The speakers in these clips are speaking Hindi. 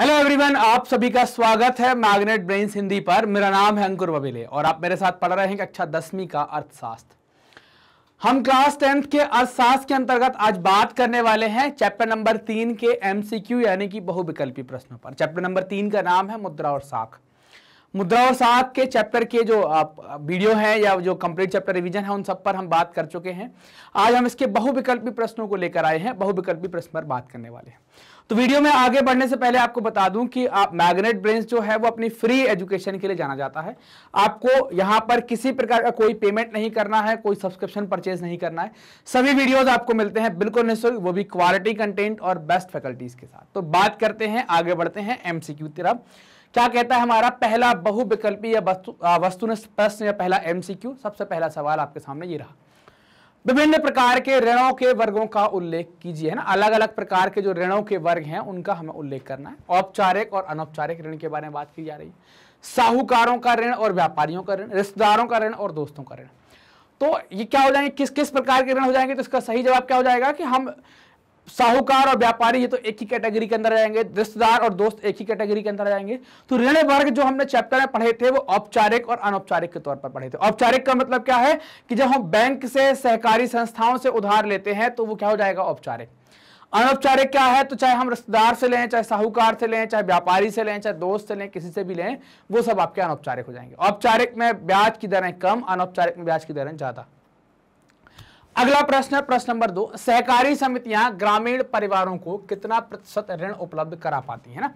हेलो एवरीवन आप सभी का स्वागत है मैग्नेट ब्रेन्स हिंदी पर मेरा नाम है अंकुर बबेले और आप मेरे साथ पढ़ रहे हैं कक्षा अच्छा दसवीं का अर्थशास्त्र हम क्लास टेंथ के अर्थशास्त्र के अंतर्गत आज बात करने वाले हैं चैप्टर नंबर तीन के एमसीक्यू यानी कि बहुविकल्पी प्रश्नों पर चैप्टर नंबर तीन का नाम है मुद्रा और साख मुद्रा और साख के चैप्टर के जो वीडियो है या जो कंप्लीट चैप्टर रिवीजन है उन सब पर हम बात कर चुके हैं आज हम इसके बहुविकल्पी प्रश्नों को लेकर आए हैं बहुविकल्पी प्रश्न पर बात करने वाले हैं तो वीडियो में आगे बढ़ने से पहले आपको बता दूं कि आप मैग्नेट ब्रेन जो है वो अपनी फ्री एजुकेशन के लिए जाना जाता है आपको यहाँ पर किसी प्रकार का कोई पेमेंट नहीं करना है कोई सब्सक्रिप्शन परचेज नहीं करना है सभी वीडियोज आपको मिलते हैं बिल्कुल निःशुल्क वो भी क्वालिटी कंटेंट और बेस्ट फैकल्टीज के साथ तो बात करते हैं आगे बढ़ते हैं एमसीक्यू तरफ क्या कहता है हमारा पहला बहुविकल्पी या वस्तुनिष्ठ प्रश्न या पहला एमसीक्यू सबसे पहला सवाल आपके सामने ये रहा विभिन्न प्रकार के ऋणों के वर्गों का उल्लेख कीजिए है ना अलग अलग प्रकार के जो ऋणों के वर्ग हैं उनका हमें उल्लेख करना है औपचारिक और अनौपचारिक ऋण के बारे में बात की जा रही है साहूकारों का ऋण और व्यापारियों का ऋण रिश्तेदारों का ऋण और दोस्तों का ऋण तो ये क्या हो जाएंगे किस किस प्रकार के ऋण हो जाएंगे तो इसका सही जवाब क्या हो जाएगा कि हम साहूकार और व्यापारी ये तो एक ही कैटेगरी के अंदर जाएंगे रिश्तेदार और दोस्त एक ही कैटेगरी के अंदर जाएंगे तो ऋण वर्ग जो हमने चैप्टर में पढ़े थे वो औपचारिक और अनौपचारिक के तौर पर पढ़े थे औपचारिक का मतलब क्या है कि जब हम बैंक से सहकारी संस्थाओं से उधार लेते हैं तो वो क्या हो जाएगा औपचारिक अनौपचारिक क्या है तो चाहे हम रिश्तेदार से लें चाहे साहूकार से लें चाहे व्यापारी से लें चाहे दोस्त से लें किसी से भी लें वो सब आपके अनौपचारिक हो जाएंगे औपचारिक में ब्याज की दरें कम अनौपचारिक में ब्याज की दरें ज्यादा अगला प्रश्न है प्रश्न नंबर दो सहकारी समितियां ग्रामीण परिवारों को कितना प्रतिशत ऋण उपलब्ध करा पाती है ना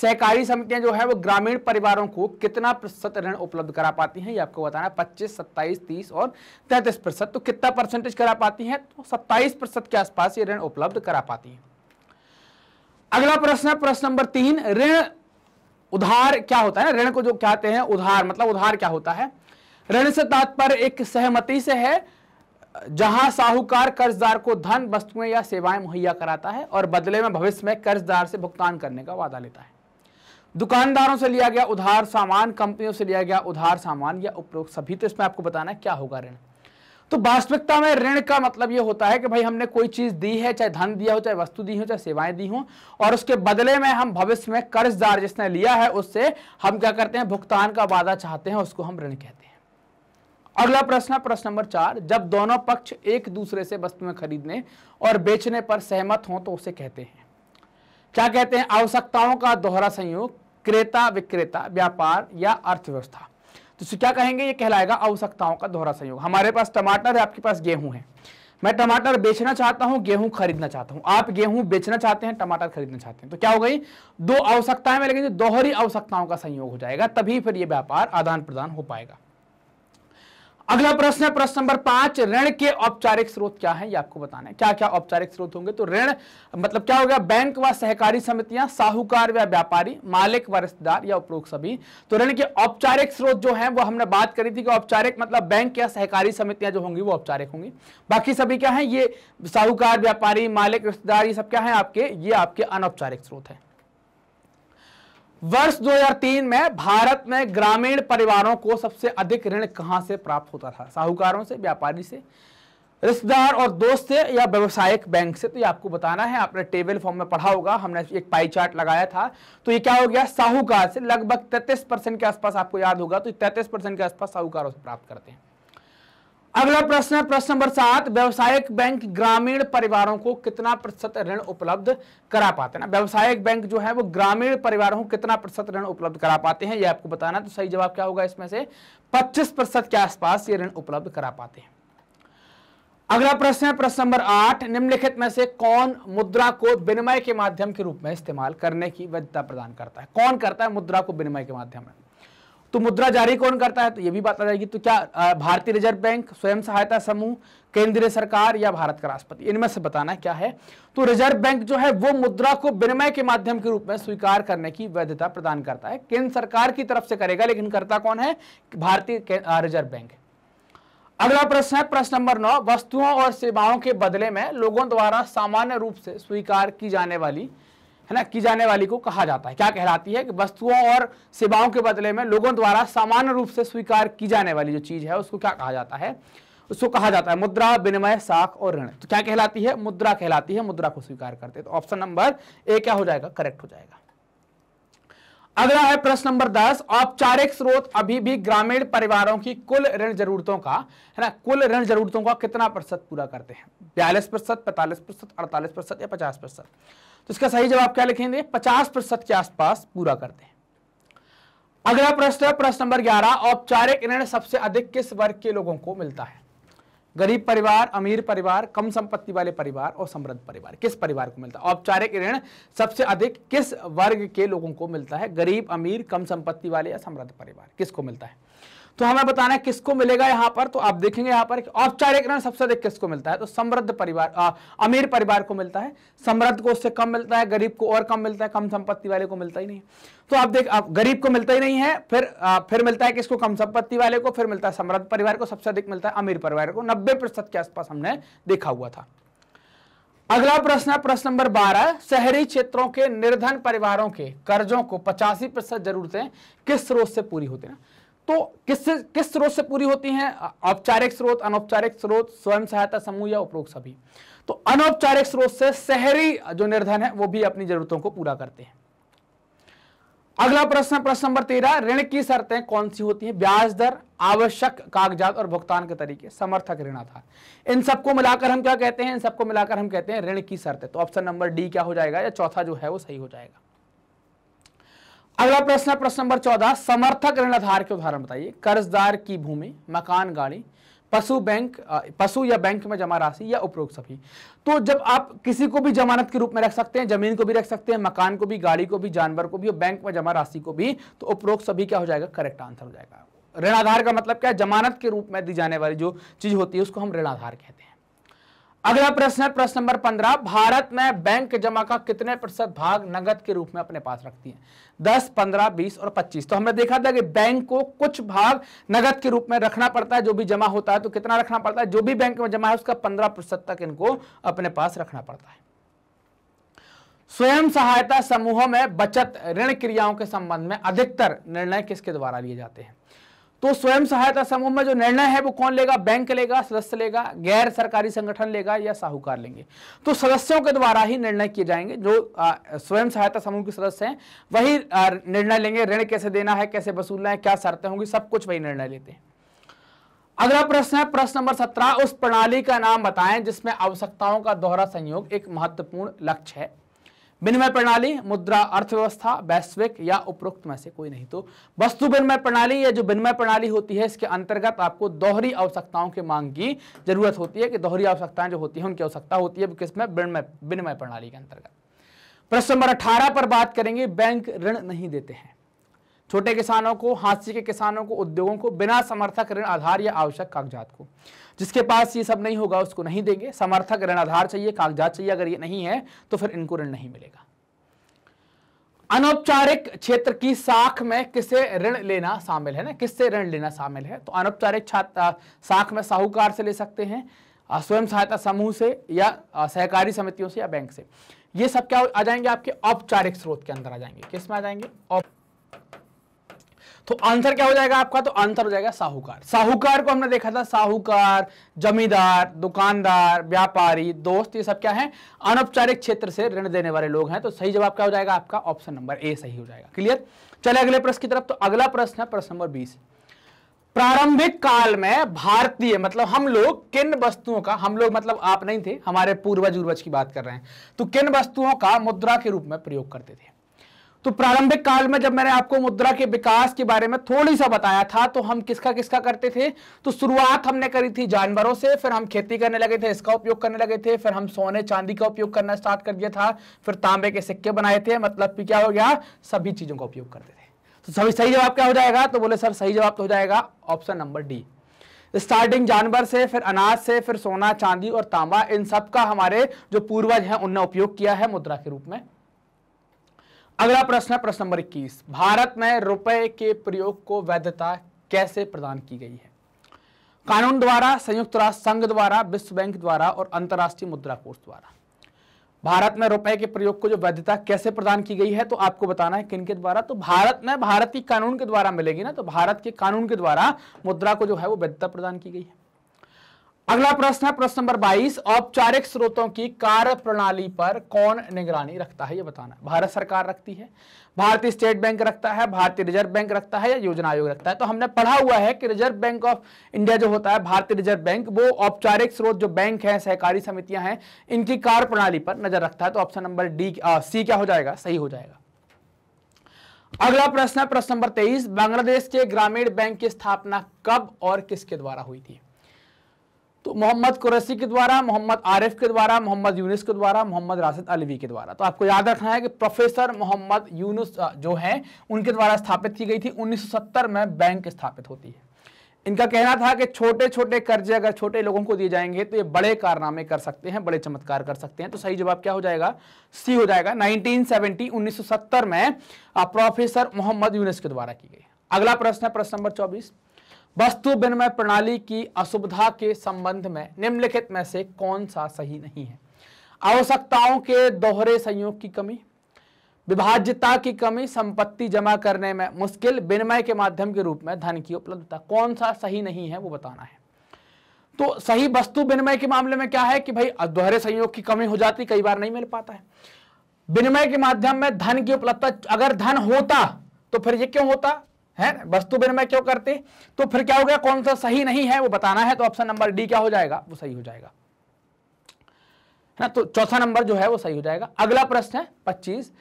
सहकारी समितियां जो है वो ग्रामीण परिवारों को कितना प्रतिशत ऋण उपलब्ध करा पाती हैं ये आपको बताना है पच्चीस सत्ताईस तीस और तैतीस प्रतिशत तो कितना परसेंटेज करा पाती हैं तो सत्ताईस प्रतिशत के आसपास ये ऋण उपलब्ध करा पाती है अगला प्रश्न है प्रश्न नंबर तीन ऋण उधार क्या होता है ऋण को जो कहते हैं उधार मतलब उधार क्या होता है ऋण से तात्पर्य एक सहमति से है जहां साहूकार कर्जदार को धन वस्तुएं या सेवाएं मुहैया कराता है और बदले में भविष्य में कर्जदार से भुगतान करने का वादा लेता है दुकानदारों से लिया गया उधार सामान कंपनियों से लिया गया उधार सामान या उपरोक्त सभी तो इसमें आपको बताना है क्या होगा ऋण तो वास्तविकता में ऋण का मतलब यह होता है कि भाई हमने कोई चीज दी है चाहे धन दिया हो चाहे वस्तु दी हो चाहे सेवाएं दी हो और उसके बदले में हम भविष्य में कर्जदार जिसने लिया है उससे हम क्या करते हैं भुगतान का वादा चाहते हैं उसको हम ऋण कहते हैं अगला प्रश्न है प्रश्न नंबर चार जब दोनों पक्ष एक दूसरे से वस्तुएं खरीदने और बेचने पर सहमत हों तो उसे कहते हैं क्या कहते हैं आवश्यकताओं का दोहरा संयोग क्रेता विक्रेता व्यापार या अर्थव्यवस्था तो इसे क्या कहेंगे ये कहलाएगा आवश्यकताओं का दोहरा संयोग हमारे पास टमाटर है आपके पास गेहूं है मैं टमाटर बेचना चाहता हूं गेहूं खरीदना चाहता हूं आप गेहूं बेचना चाहते हैं टमाटर खरीदना चाहते हैं तो क्या हो गई दो आवश्यकताएं में लेकिन दोहरी आवश्यकताओं का संयोग हो जाएगा तभी फिर यह व्यापार आदान प्रदान हो पाएगा अगला प्रश्न है प्रश्न नंबर पांच ऋण के औपचारिक स्रोत क्या है ये आपको बताना है क्या क्या औपचारिक स्रोत होंगे तो ऋण मतलब क्या हो गया बैंक व सहकारी समितियां साहूकार व व्यापारी मालिक व रिश्तेदार या उपरोक्त सभी तो ऋण के औपचारिक स्रोत जो है वो हमने बात करी थी कि औपचारिक मतलब बैंक या सहकारी समितियां जो होंगी वो औपचारिक होंगी बाकी सभी क्या है ये साहूकार व्यापारी मालिक रिश्तेदार ये सब क्या है आपके ये आपके अनौपचारिक स्रोत है वर्ष 2003 में भारत में ग्रामीण परिवारों को सबसे अधिक ऋण कहां से प्राप्त होता था साहूकारों से व्यापारी से रिश्तेदार और दोस्त से या व्यवसायिक बैंक से तो ये आपको बताना है आपने टेबल फॉर्म में पढ़ा होगा हमने एक पाई चार्ट लगाया था तो ये क्या हो गया साहूकार से लगभग तैतीस परसेंट के आसपास आपको याद होगा तो तैतीस परसेंट के आसपास साहूकारों से प्राप्त करते हैं अगला प्रश्न है प्रश्न नंबर सात व्यवसायिक बैंक ग्रामीण परिवारों को कितना प्रतिशत ऋण उपलब्ध करा पाते हैं व्यवसायिक बैंक जो है वो ग्रामीण परिवारों को कितना प्रतिशत ऋण उपलब्ध करा पाते हैं ये आपको बताना तो सही जवाब क्या होगा इसमें से पच्चीस प्रतिशत के आसपास ये ऋण उपलब्ध करा पाते हैं अगला प्रश्न है प्रश्न नंबर आठ निम्नलिखित में से कौन मुद्रा को विनिमय के माध्यम के रूप में इस्तेमाल करने की वैधता प्रदान करता है कौन करता है मुद्रा को विनिमय के माध्यम में तो मुद्रा जारी कौन करता है तो ये भी बात आ जाएगी तो क्या भारतीय रिजर्व बैंक स्वयं सहायता समूह केंद्रीय सरकार या भारत का राष्ट्रपति इनमें से बताना क्या है तो रिजर्व बैंक जो है वो मुद्रा को विनिमय के माध्यम के रूप में स्वीकार करने की वैधता प्रदान करता है केंद्र सरकार की तरफ से करेगा लेकिन करता कौन है भारतीय रिजर्व बैंक अगला प्रश्न है प्रश्न नंबर नौ वस्तुओं और सेवाओं के बदले में लोगों द्वारा सामान्य रूप से स्वीकार की जाने वाली है ना की जाने वाली को कहा जाता है क्या कहलाती है कि वस्तुओं और सेवाओं के बदले में लोगों द्वारा सामान्य रूप से स्वीकार की जाने वाली जो चीज है उसको क्या कहा जाता है उसको कहा जाता है मुद्रा विनिमय साख और ऋण तो क्या कहलाती है मुद्रा कहलाती है मुद्रा को स्वीकार करते तो ऑप्शन नंबर ए क्या हो जाएगा करेक्ट हो जाएगा अगला है प्रश्न नंबर दस औपचारिक स्रोत अभी भी ग्रामीण परिवारों की कुल ऋण जरूरतों का है ना कुल ऋण जरूरतों का कितना प्रतिशत पूरा करते हैं बयालीस प्रतिशत पैंतालीस प्रतिशत अड़तालीस प्रतिशत या पचास प्रतिशत तो इसका सही जवाब क्या लिखेंगे पचास प्रतिशत के आसपास पूरा करते हैं अगला प्रश्न प्रश्न नंबर ग्यारह औपचारिक ऋण सबसे अधिक किस वर्ग के लोगों को मिलता है गरीब परिवार अमीर परिवार कम संपत्ति वाले परिवार और समृद्ध परिवार किस परिवार को मिलता है औपचारिक ऋण सबसे अधिक किस वर्ग के लोगों को मिलता है गरीब अमीर कम संपत्ति वाले या समृद्ध परिवार किसको मिलता है तो हमें बताना है किसको मिलेगा यहां पर तो आप देखेंगे यहाँ पर औपचारिक ऋण सबसे अधिक किसको मिलता है तो समृद्ध परिवार आ, अमीर परिवार को मिलता है समृद्ध को उससे कम मिलता है गरीब को और कम मिलता है कम संपत्ति वाले को मिलता ही नहीं तो आप देख आप गरीब को मिलता ही नहीं है फिर आ, फिर मिलता है किसको कम संपत्ति वाले को फिर मिलता है समृद्ध परिवार को सबसे अधिक मिलता है अमीर परिवार को नब्बे के आसपास हमने देखा हुआ था अगला प्रश्न है प्रश्न नंबर 12 शहरी क्षेत्रों के निर्धन परिवारों के कर्जों को पचासी प्रतिशत जरूरतें किस स्रोत से पूरी होती है तो किस किस स्रोत से पूरी होती हैं औपचारिक स्रोत अनौपचारिक स्रोत स्वयं सहायता समूह या उपरोक्त सभी तो अनौपचारिक स्रोत से शहरी जो निर्धन है वो भी अपनी जरूरतों को पूरा करते हैं अगला प्रश्न प्रश्न नंबर तेरह ऋण की शर्तें कौन सी होती हैं ब्याज दर आवश्यक कागजात और भुगतान के तरीके समर्थक ऋण आधार इन सबको मिलाकर हम क्या कहते हैं इन सबको मिलाकर हम कहते हैं ऋण की शर्तें तो ऑप्शन नंबर डी क्या हो जाएगा या चौथा जो है वो सही हो जाएगा अगला प्रश्न है प्रश्न नंबर चौदह समर्थक ऋण आधार के उदाहरण बताइए कर्जदार की भूमि मकान गाड़ी पशु बैंक पशु या बैंक में जमा राशि या उपरोक्त सभी तो जब आप किसी को भी जमानत के रूप में रख सकते हैं जमीन को भी रख सकते हैं मकान को भी गाड़ी को भी जानवर को भी और बैंक में जमा राशि को भी तो उपरोक्त सभी क्या हो जाएगा करेक्ट आंसर हो जाएगा ऋण आधार का मतलब क्या है जमानत के रूप में दी जाने वाली जो चीज होती है उसको हम ऋण आधार कहते हैं अगला प्रश्न है प्रश्न नंबर पंद्रह भारत में बैंक जमा का कितने प्रतिशत भाग नगद के रूप में अपने पास रखती है दस पंद्रह बीस और पच्चीस तो हमने देखा था कि बैंक को कुछ भाग नगद के रूप में रखना पड़ता है जो भी जमा होता है तो कितना रखना पड़ता है जो भी बैंक में जमा है उसका पंद्रह प्रतिशत तक इनको अपने पास रखना पड़ता है स्वयं सहायता समूहों में बचत ऋण क्रियाओं के संबंध में अधिकतर निर्णय किसके द्वारा लिए जाते हैं तो स्वयं सहायता समूह में जो निर्णय है वो कौन लेगा बैंक लेगा सदस्य लेगा गैर सरकारी संगठन लेगा या साहूकार लेंगे तो सदस्यों के द्वारा ही निर्णय किए जाएंगे जो स्वयं सहायता समूह के सदस्य हैं वही निर्णय लेंगे ऋण कैसे देना है कैसे वसूलना है क्या शर्तें होंगी सब कुछ वही निर्णय लेते हैं अगला प्रश्न है प्रश्न नंबर सत्रह उस प्रणाली का नाम बताएं जिसमें आवश्यकताओं का दोहरा संयोग एक महत्वपूर्ण लक्ष्य है विनिमय प्रणाली मुद्रा अर्थव्यवस्था वैश्विक या उपरोक्त में से कोई नहीं तो वस्तु विनिमय प्रणाली या जो विनिमय प्रणाली होती है इसके अंतर्गत आपको दोहरी आवश्यकताओं के मांग की जरूरत होती है कि दोहरी आवश्यकताएं जो होती है उनकी आवश्यकता होती है किसमें विनिमय प्रणाली के अंतर्गत प्रश्न नंबर अठारह पर बात करेंगे बैंक ऋण नहीं देते हैं छोटे किसानों को हाथी के किसानों को उद्योगों को बिना समर्थक ऋण आधार या आवश्यक कागजात को जिसके पास ये सब नहीं होगा उसको नहीं देंगे समर्थक ऋण आधार चाहिए कागजात चाहिए अगर ये नहीं है तो फिर इनको ऋण नहीं मिलेगा अनौपचारिक क्षेत्र की साख में किसे ऋण लेना शामिल है ना किससे ऋण लेना शामिल है तो अनौपचारिक साख में साहूकार से ले सकते हैं स्वयं सहायता समूह से या सहकारी समितियों से या बैंक से ये सब क्या आ जाएंगे आपके औपचारिक स्रोत के अंदर आ जाएंगे किस में आ जाएंगे औप तो आंसर क्या हो जाएगा आपका तो आंसर हो जाएगा साहूकार साहूकार को हमने देखा था साहूकार जमींदार दुकानदार व्यापारी दोस्त ये सब क्या है अनौपचारिक क्षेत्र से ऋण देने वाले लोग हैं तो सही जवाब क्या हो जाएगा आपका ऑप्शन नंबर ए सही हो जाएगा क्लियर चले अगले प्रश्न की तरफ तो अगला प्रश्न है प्रश्न नंबर बीस प्रारंभिक काल में भारतीय मतलब हम लोग किन वस्तुओं का हम लोग मतलब आप नहीं थे हमारे पूर्वज उर्वज की बात कर रहे हैं तो किन वस्तुओं का मुद्रा के रूप में प्रयोग करते थे तो प्रारंभिक काल में जब मैंने आपको मुद्रा के विकास के बारे में थोड़ी सा बताया था तो हम किसका किसका करते थे तो शुरुआत हमने करी थी जानवरों से फिर हम खेती करने लगे थे इसका उपयोग करने लगे थे फिर हम सोने चांदी का उपयोग करना स्टार्ट कर दिया था फिर तांबे के सिक्के बनाए थे मतलब कि क्या हो गया सभी चीजों का उपयोग करते थे तो सभी सही जवाब क्या हो जाएगा तो बोले सर सही जवाब तो हो जाएगा ऑप्शन नंबर डी स्टार्टिंग जानवर से फिर अनाज से फिर सोना चांदी और तांबा इन सब का हमारे जो पूर्वज हैं उनने उपयोग किया है मुद्रा के रूप में अगला प्रश्न है प्रश्न नंबर इक्कीस भारत में रुपए के प्रयोग को वैधता कैसे प्रदान की गई है कानून द्वारा संयुक्त राष्ट्र संघ द्वारा विश्व बैंक द्वारा और अंतर्राष्ट्रीय मुद्रा कोष द्वारा भारत में रुपए के प्रयोग को जो वैधता कैसे प्रदान की गई है तो आपको बताना है किनके द्वारा तो भारत में भारतीय कानून के द्वारा मिलेगी ना तो भारत के कानून के द्वारा मुद्रा को जो है वो वैधता प्रदान की गई है अगला प्रश्न है प्रश्न नंबर 22 औपचारिक स्रोतों की कार्य प्रणाली पर कौन निगरानी रखता है ये बताना भारत सरकार रखती है भारतीय स्टेट बैंक रखता है भारतीय रिजर्व बैंक रखता है या योजना आयोग रखता है तो हमने पढ़ा हुआ है कि रिजर्व बैंक ऑफ इंडिया जो होता है भारतीय रिजर्व बैंक वो औपचारिक स्रोत जो बैंक है सहकारी समितियां हैं इनकी कार्य प्रणाली पर नजर रखता है तो ऑप्शन नंबर डी सी क्या हो जाएगा सही हो जाएगा अगला प्रश्न है प्रश्न नंबर तेईस बांग्लादेश के ग्रामीण बैंक की स्थापना कब और किसके द्वारा हुई थी तो मोहम्मद कुरैसी के द्वारा मोहम्मद आरिफ के द्वारा मोहम्मद यूनिस के द्वारा मोहम्मद राशिद अलवी के द्वारा तो आपको याद रखना है कि प्रोफेसर मोहम्मद यूनुस जो है उनके द्वारा स्थापित की गई थी 1970 में बैंक स्थापित होती है इनका कहना था कि छोटे छोटे कर्जे अगर छोटे लोगों को दिए जाएंगे तो ये बड़े कारनामे कर सकते हैं बड़े चमत्कार कर सकते हैं तो सही जवाब क्या हो जाएगा सी हो जाएगा 1970 1970 में प्रोफेसर मोहम्मद यूनिस के द्वारा की गई अगला प्रश्न है प्रश्न नंबर चौबीस वस्तु विनिमय प्रणाली की असुविधा के संबंध में निम्नलिखित में से कौन सा सही नहीं है आवश्यकताओं के दोहरे संयोग की कमी विभाज्यता की कमी संपत्ति जमा करने में मुश्किल विनिमय के माध्यम के रूप में धन की उपलब्धता कौन सा सही नहीं है वो बताना है तो सही वस्तु विनिमय के मामले में क्या है कि भाई दोहरे संयोग की कमी हो जाती कई बार नहीं मिल पाता है विनिमय के माध्यम में धन की उपलब्धता अगर धन होता तो फिर ये क्यों होता है वस्तु तो विनिमय क्यों करते तो फिर क्या हो गया कौन सा सही नहीं है वो बताना है तो ऑप्शन नंबर डी क्या हो जाएगा वो सही हो जाएगा है ना तो चौथा नंबर जो है वो सही हो जाएगा अगला प्रश्न है पच्चीस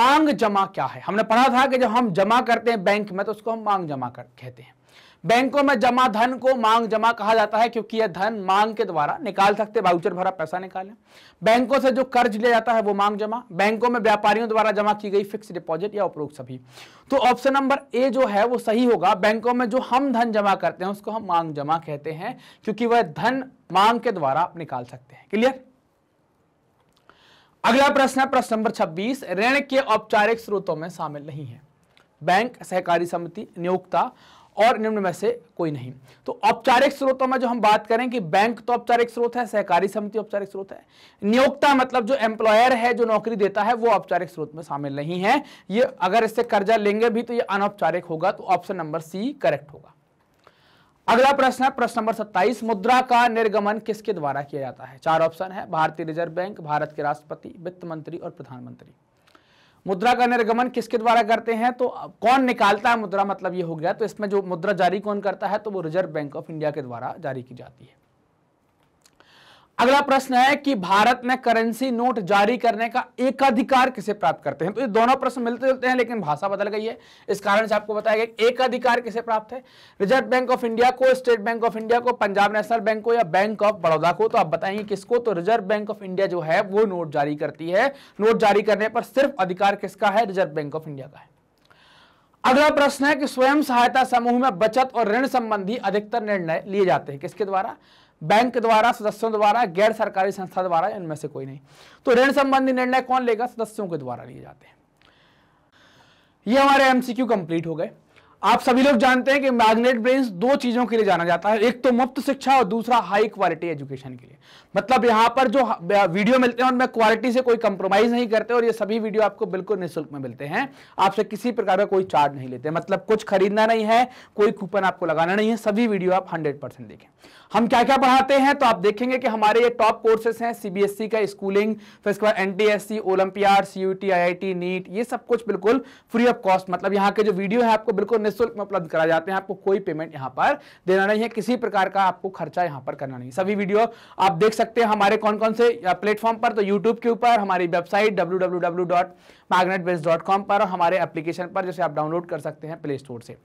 मांग जमा क्या है हमने पढ़ा था कि जब हम जमा करते हैं बैंक में तो उसको हम मांग जमा कर कहते हैं बैंकों में जमा धन को मांग जमा कहा जाता है क्योंकि यह धन मांग के द्वारा निकाल सकते वाउचर भरा पैसा निकाले बैंकों से जो कर्ज लिया जाता है वो मांग जमा बैंकों में व्यापारियों द्वारा जमा की गई फिक्स डिपॉजिट या उपरोक्त सभी तो ऑप्शन नंबर ए जो है वो सही होगा बैंकों में जो हम धन जमा करते हैं उसको हम मांग जमा कहते हैं क्योंकि वह धन मांग के द्वारा आप निकाल सकते हैं क्लियर अगला प्रश्न है प्रश्न नंबर छब्बीस ऋण के औपचारिक स्रोतों में शामिल नहीं है बैंक सहकारी समिति नियोक्ता और निम्न में से कोई नहीं तो औपचारिक स्रोतों में जो हम बात करें कि बैंक तो औपचारिक स्रोत है सहकारी समिति औपचारिक स्रोत है नियोक्ता मतलब जो एम्प्लॉयर है जो नौकरी देता है वो औपचारिक स्रोत में शामिल नहीं है ये अगर इससे कर्जा लेंगे भी तो ये अनौपचारिक होगा तो ऑप्शन नंबर सी करेक्ट होगा अगला प्रश्न है प्रश्न नंबर 27 मुद्रा का निर्गमन किसके द्वारा किया जाता है चार ऑप्शन है भारतीय रिजर्व बैंक भारत के राष्ट्रपति वित्त मंत्री और प्रधानमंत्री मुद्रा का निर्गमन किसके द्वारा करते हैं तो कौन निकालता है मुद्रा मतलब ये हो गया तो इसमें जो मुद्रा जारी कौन करता है तो वो रिजर्व बैंक ऑफ इंडिया के द्वारा जारी की जाती है अगला प्रश्न है कि भारत में करेंसी नोट जारी करने का एकाधिकार किसे प्राप्त करते हैं तो ये दोनों प्रश्न मिलते जुलते हैं लेकिन भाषा बदल गई है इस कारण से आपको बताया गया अधिकार किसे प्राप्त है रिजर्व बैंक ऑफ इंडिया को स्टेट बैंक ऑफ इंडिया को पंजाब नेशनल बैंक को या बैंक ऑफ बड़ौदा को तो आप बताएंगे किसको तो रिजर्व बैंक ऑफ इंडिया जो है वो नोट जारी करती है नोट जारी करने पर सिर्फ अधिकार किसका है रिजर्व बैंक ऑफ इंडिया का है अगला प्रश्न है कि स्वयं सहायता समूह में बचत और ऋण संबंधी अधिकतर निर्णय लिए जाते हैं किसके द्वारा बैंक द्वारा सदस्यों द्वारा गैर सरकारी संस्था द्वारा इनमें से कोई नहीं तो ऋण संबंधी निर्णय कौन लेगा सदस्यों के द्वारा लिए जाते हैं ये हमारे एमसीक्यू कंप्लीट हो गए आप सभी लोग जानते हैं कि मैग्नेट ब्रेन दो चीजों के लिए जाना जाता है एक तो मुफ्त शिक्षा और दूसरा हाई क्वालिटी एजुकेशन के लिए मतलब यहां पर जो वीडियो मिलते हैं उनमें क्वालिटी से कोई कंप्रोमाइज नहीं करते और ये सभी वीडियो आपको बिल्कुल निःशुल्क में मिलते हैं आपसे किसी प्रकार का कोई चार्ज नहीं लेते मतलब कुछ खरीदना नहीं है कोई कूपन आपको लगाना नहीं है सभी वीडियो आप हंड्रेड देखें हम क्या क्या पढ़ाते हैं तो आप देखेंगे कि हमारे ये टॉप कोर्सेस हैं सीबीएसई e का स्कूलिंग फिर इसके बाद NTSE Olympiad I T NEET ये सब कुछ बिल्कुल फ्री ऑफ कॉस्ट मतलब यहाँ के जो वीडियो है आपको बिल्कुल निःशुल्क में उपलब्ध कराए जाते हैं आपको कोई पेमेंट यहाँ पर देना नहीं है किसी प्रकार का आपको खर्चा यहाँ पर करना नहीं सभी वीडियो आप देख सकते हैं हमारे कौन कौन से प्लेटफॉर्म पर तो यूट्यूब के ऊपर हमारी वेबसाइट डब्ल्यू पर और हमारे एप्लीकेशन पर जैसे आप डाउनलोड कर सकते हैं प्ले स्टोर से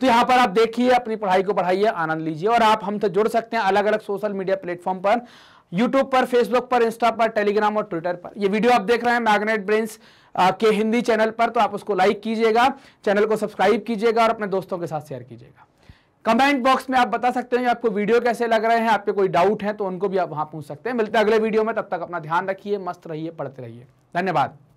तो यहाँ पर आप देखिए अपनी पढ़ाई को पढ़ाइए आनंद लीजिए और आप हमसे जुड़ सकते हैं अलग अलग सोशल मीडिया प्लेटफॉर्म पर यूट्यूब पर फेसबुक पर इंस्टा पर टेलीग्राम और ट्विटर पर ये वीडियो आप देख रहे हैं मैग्नेट ब्रेन्स के हिंदी चैनल पर तो आप उसको लाइक कीजिएगा चैनल को सब्सक्राइब कीजिएगा और अपने दोस्तों के साथ शेयर कीजिएगा कमेंट बॉक्स में आप बता सकते हैं आपको वीडियो कैसे लग रहे हैं आपके कोई डाउट है तो उनको भी आप वहां पूछ सकते हैं मिलते हैं अगले वीडियो में तब तक अपना ध्यान रखिए मस्त रहिए पढ़ते रहिए धन्यवाद